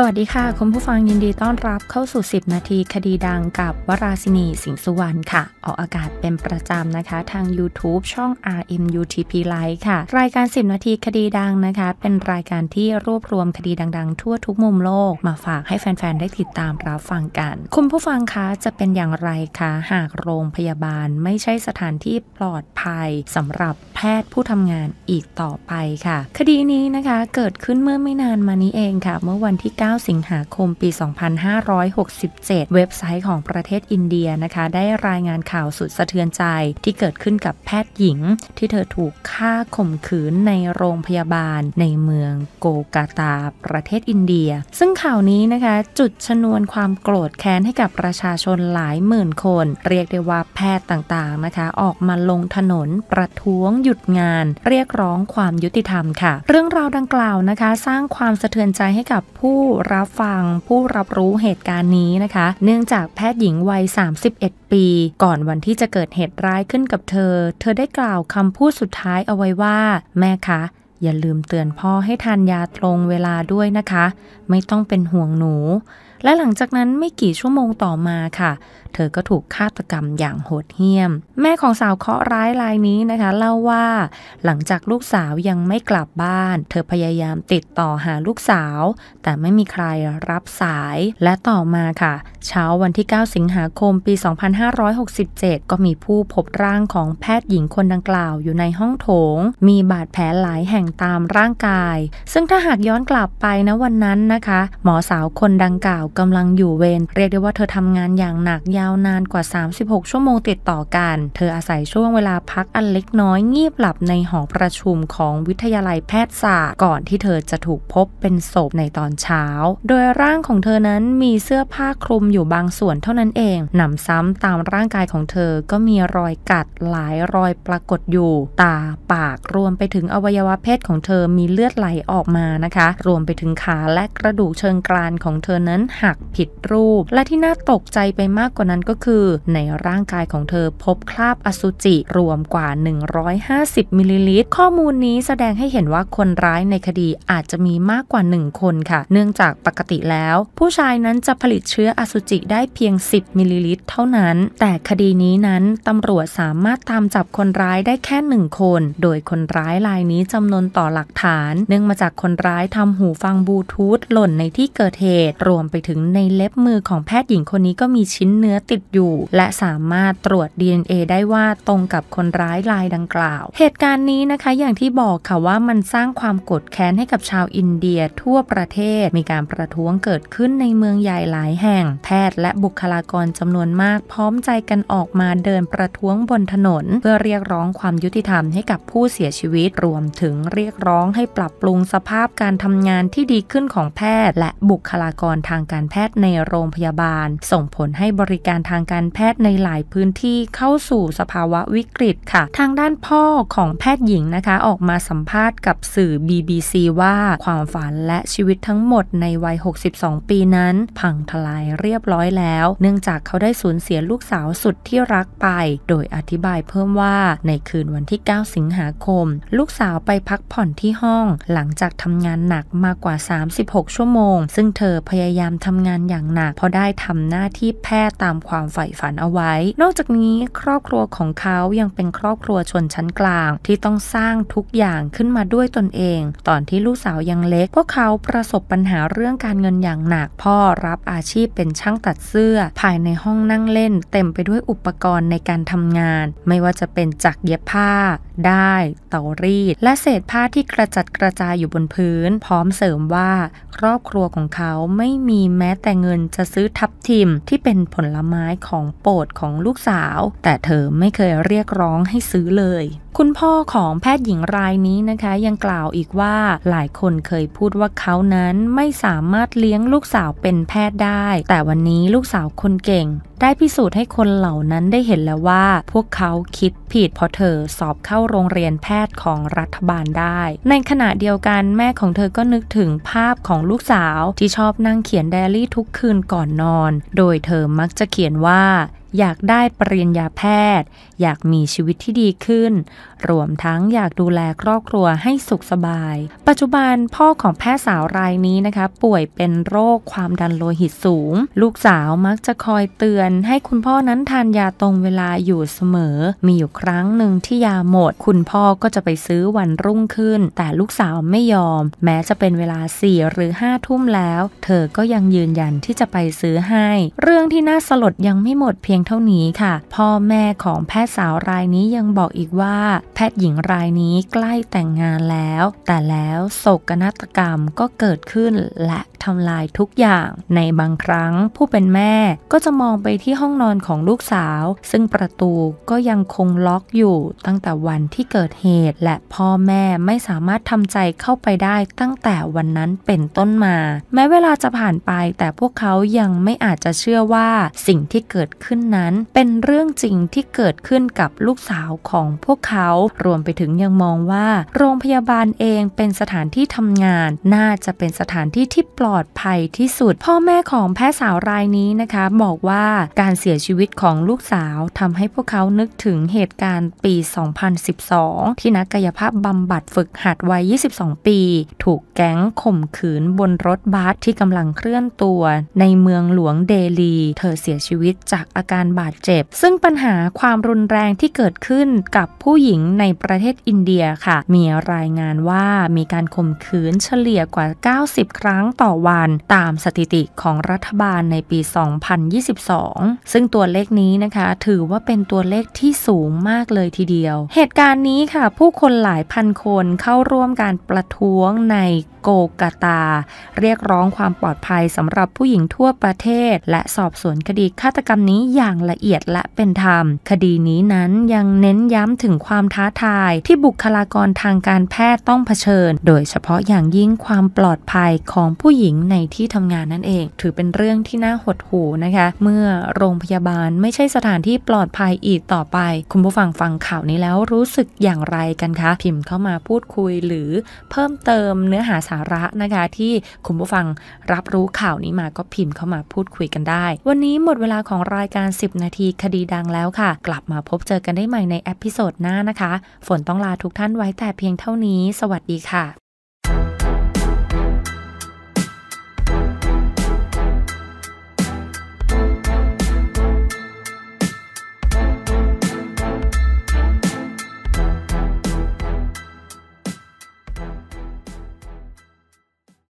สวัสดีค่ะคุณผู้ฟังยินดีต้อนรับเข้าสู่ 10 นาทีคดีดังกับวราสินีสิงสุวรรณค่ะ ออกอากาศเป็นประจำนะคะทาง YouTube ช่อง RMUTP Live ค่ะ รายการ 10 นาทีคดีดังนะคะ เป็นรายการที่รวบรวมคดีดังๆทั่วทุกมุมโลก มาฝากให้แฟนๆ ได้ติดตามรับฟังกัน คุณผู้ฟังคะจะเป็นอย่างไรคะ หากโรงพยาบาลไม่ใช่สถานที่ปลอดภัยสำหรับแพทย์ผู้ทำงานอีกต่อไปค่ะ คดีนี้นะคะเกิดขึ้นเมื่อไม่นานมานี้เองค่ะ เมื่อวันที่9 9 สิงหาคมปี 2567 เว็บไซต์ของประเทศอินเดียนะคะ ได้รายงานข่าวสุดสะเทือนใจที่เกิดขึ้นกับแพทย์หญิง ที่เธอถูกฆ่าข่มขืนในโรงพยาบาลในเมืองโกกาตาประเทศอินเดีย ซึ่งข่าวนี้นะคะ จุดชนวนความโกรธแค้นให้กับประชาชนหลายหมื่นคน เรียกได้ว่าแพทย์ต่างๆนะคะ ออกมาลงถนนประท้วงหยุดงาน เรียกร้องความยุติธรรมค่ะ เรื่องราวดังกล่าวนะคะ สร้างความสะเทือนใจให้กับผู้รับฟังผู้รับรู้เหตุการณ์นี้นะคะ เนื่องจากแพทย์หญิงวัย 31 ปี ก่อนวันที่จะเกิดเหตุร้ายขึ้นกับเธอ เธอได้กล่าวคำพูดสุดท้ายเอาไว้ว่า แม่คะ อย่าลืมเตือนพ่อให้ทานยาตรงเวลาด้วยนะคะ ไม่ต้องเป็นห่วงหนูและหลังจากนั้นไม่กี่ชั่วโมงต่อมาค่ะ เธอก็ถูกฆาตกรรมอย่างโหดเหี้ยม แม่ของสาวเคาะร้ายรายนี้นะคะ เล่าว่า หลังจากลูกสาวยังไม่กลับบ้าน เธอพยายามติดต่อหาลูกสาว แต่ไม่มีใครรับสาย และต่อมาค่ะ เช้าวันที่ 9 สิงหาคมปี 2567 ก็มีผู้พบร่างของแพทย์หญิงคนดังกล่าวอยู่ในห้องโถง มีบาดแผลหลายแห่งตามร่างกาย ซึ่งถ้าหากย้อนกลับไปนะวันนั้นนะคะ หมอสาวคนดังกล่าวกำลังอยู่เวร เรียกได้ว่าเธอทำงานอย่างหนักยาวนานกว่า 36 ชั่วโมงติดต่อกัน เธออาศัยช่วงเวลาพักอันเล็กน้อยงีบหลับในหอประชุมของวิทยาลัยแพทยศาสตร์ก่อนที่เธอจะถูกพบเป็นศพในตอนเช้า โดยร่างของเธอนั้นมีเสื้อผ้าคลุมอยู่บางส่วนเท่านั้นเองหนำซ้ำตามร่างกายของเธอก็มีรอยกัดหลายรอยปรากฏอยู่ ตา ปาก รวมไปถึงอวัยวะเพศของเธอ มีเลือดไหลออกมา นะคะ รวมไปถึงขาและกระดูกเชิงกรานของเธอนั้นหักผิดรูป และที่น่าตกใจไปมากกว่านั้นก็คือในร่างกายของเธอพบคราบอสุจิรวมกว่า 150 มิลลิลิตร ข้อมูลนี้แสดงให้เห็นว่าคนร้ายในคดีอาจจะมีมากกว่า 1 คนค่ะ เนื่องจากปกติแล้ว ผู้ชายนั้นจะผลิตเชื้ออสุจิได้เพียง 10 มิลลิลิตร เท่านั้น แต่คดีนี้นั้น ตำรวจสามารถตามจับคนร้ายได้แค่หนึ่งคน โดยคนร้ายรายนี้จำนวนต่อหลักฐานเนื่องมาจากคนร้ายทำหูฟังบลูทูธหล่นในที่เกิดเหตุรวมไปถึงในเล็บมือของแพทย์หญิงคนนี้ก็มีชิ้นเนื้อติดอยู่ และสามารถตรวจ DNA ได้ว่าตรงกับคนร้ายรายดังกล่าว เหตุการณ์นี้นะคะอย่างที่บอกค่ะว่ามันสร้างความกดแค้นให้กับชาวอินเดียทั่วประเทศ มีการประท้วงเกิดขึ้นในเมืองใหญ่หลายแห่ง แพทย์และบุคลากรจำนวนมากพร้อมใจกันออกมาเดินประท้วงบนถนน เพื่อเรียกร้องความยุติธรรมให้กับผู้เสียชีวิตรวมถึงเรียกร้องให้ปรับปรุงสภาพการทำงานที่ดีขึ้นของแพทย์ และบุคลากรทางการการแพทย์ในโรงพยาบาลส่งผลให้บริการทางการแพทย์ในหลายพื้นที่เข้าสู่สภาวะวิกฤตค่ะ ทางด้านพ่อของแพทย์หญิงนะคะออกมาสัมภาษณ์กับสื่อ BBC ว่าความฝันและชีวิตทั้งหมดในวัย 62 ปีนั้นพังทลายเรียบร้อยแล้วเนื่องจากเขาได้สูญเสียลูกสาวสุดที่รักไปโดยอธิบายเพิ่มว่าในคืนวันที่ 9 สิงหาคม ลูกสาวไปพักผ่อนที่ห้อง หลังจากทำงานหนักมากกว่า 36 ชั่วโมงซึ่งเธอพยายามททำงานอย่างหนักเพราะได้ทำหน้าที่แพทย์ตามความใฝ่ฝันเอาไว้ นอกจากนี้ครอบครัวของเขายังเป็นครอบครัวชนชั้นกลาง ที่ต้องสร้างทุกอย่างขึ้นมาด้วยตนเอง ตอนที่ลูกสาวยังเล็กพวกเขาประสบปัญหาเรื่องการเงินอย่างหนักพ่อรับอาชีพเป็นช่างตัดเสื้อ ภายในห้องนั่งเล่น เต็มไปด้วยอุปกรณ์ในการทำงาน ไม่ว่าจะเป็นจักรเย็บผ้าได้ เตารีด และเศษผ้าที่กระจัดกระจายอยู่บนพื้น พร้อมเสริมว่า ครอบครัวของเขาไม่มีแม้แต่เงินจะซื้อทับทิมที่เป็นผลไม้ของโปรดของลูกสาว แต่เธอไม่เคยเรียกร้องให้ซื้อเลยคุณพ่อของแพทย์หญิงรายนี้นะคะ ยังกล่าวอีกว่าหลายคนเคยพูดว่าเขานั้นไม่สามารถเลี้ยงลูกสาวเป็นแพทย์ได้ แต่วันนี้ลูกสาวคนเก่ง ได้พิสูจน์ให้คนเหล่านั้นได้เห็นแล้วว่า พวกเขาคิดผิดเพราะเธอสอบเข้าโรงเรียนแพทย์ของรัฐบาลได้ ในขณะเดียวกันแม่ของเธอก็นึกถึงภาพของลูกสาวที่ชอบนั่งเขียนไดอารี่ทุกคืนก่อนนอน โดยเธอมักจะเขียนว่าอยากได้ปริญญาแพทย์ อยากมีชีวิตที่ดีขึ้น รวมทั้งอยากดูแลครอบครัวให้สุขสบาย ปัจจุบันพ่อของแพทย์สาวรายนี้นะคะป่วยเป็นโรคความดันโลหิตสูง ลูกสาวมักจะคอยเตือนให้คุณพ่อนั้นทานยาตรงเวลาอยู่เสมอ มีอยู่ครั้งหนึ่งที่ยาหมด คุณพ่อก็จะไปซื้อวันรุ่งขึ้น แต่ลูกสาวไม่ยอม แม้จะเป็นเวลาสี่หรือห้าทุ่มแล้วเธอก็ยังยืนยันที่จะไปซื้อให้ เรื่องที่น่าสลดยังไม่หมดเพียงยงเท่านี้ค่ะพ่อแม่ของแพทย์สาวรายนี้ยังบอกอีกว่า แพทย์หญิงรายนี้ใกล้แต่งงานแล้ว แต่แล้วโศกนาฏกรรมก็เกิดขึ้นและทำลายทุกอย่าง ในบางครั้งผู้เป็นแม่ก็จะมองไปที่ห้องนอนของลูกสาว ซึ่งประตูก็ยังคงล็อกอยู่ตั้งแต่วันที่เกิดเหตุ และพ่อแม่ไม่สามารถทำใจเข้าไปได้ตั้งแต่วันนั้นเป็นต้นมา แม้เวลาจะผ่านไป แต่พวกเขายังไม่อาจจะเชื่อว่าสิ่งที่เกิดขึ้นนั้นเป็นเรื่องจริงที่เกิดขึ้นกับลูกสาวของพวกเขา รวมไปถึงยังมองว่า โรงพยาบาลเองเป็นสถานที่ทำงานน่าจะเป็นสถานที่ที่ปลอดภัยที่สุด พ่อแม่ของแพทย์สาวรายนี้นะคะ บอกว่าการเสียชีวิตของลูกสาวทำให้พวกเขานึกถึงเหตุการณ์ปี 2012 ที่นักกายภาพบำบัดฝึกหัดวัย 22 ปี ถูกแก๊งข่มขืนบนรถบัสที่กำลังเคลื่อนตัว ในเมืองหลวงเดลี เธอเสียชีวิตจากอาการการบาดเจ็บ ซึ่งปัญหาความรุนแรงที่เกิดขึ้นกับผู้หญิงในประเทศอินเดียค่ะ มีรายงานว่ามีการข่มขืนเฉลี่ยกว่า 90 ครั้งต่อวันตามสถิติของรัฐบาลในปี 2022 ซึ่งตัวเลขนี้นะคะถือว่าเป็นตัวเลขที่สูงมากเลยทีเดียว เหตุการณ์นี้ค่ะผู้คนหลายพันคนเข้าร่วมการประท้วงในโกกาตา เรียกร้องความปลอดภัยสำหรับผู้หญิงทั่วประเทศ และสอบสวนคดีฆาตกรรมนี้อย่างางละเอียดและเป็นธรรม คดีนี้นั้นยังเน้นย้ำถึงความท้าทายที่บุคลากรทางการแพทย์ต้องเผชิญ โดยเฉพาะอย่างยิ่งความปลอดภัยของผู้หญิงในที่ทำงานนั่นเอง ถือเป็นเรื่องที่น่าหดหู่นะคะ เมื่อโรงพยาบาลไม่ใช่สถานที่ปลอดภัยอีกต่อไป คุณผู้ฟังฟังข่าวนี้แล้วรู้สึกอย่างไรกันคะ พิมพ์เข้ามาพูดคุย หรือเพิ่มเติมเนื้อหาสาระนะคะที่คุณผู้ฟังรับรู้ข่าวนี้มาก็พิมพ์เข้ามาพูดคุยกันได้ วันนี้หมดเวลาของรายการ10 นาทีคดีดังแล้วค่ะ กลับมาพบเจอกันได้ใหม่ในเอพิโซดหน้านะคะ ฝนต้องลาทุกท่านไว้แต่เพียงเท่านี้ สวัสดีค่ะ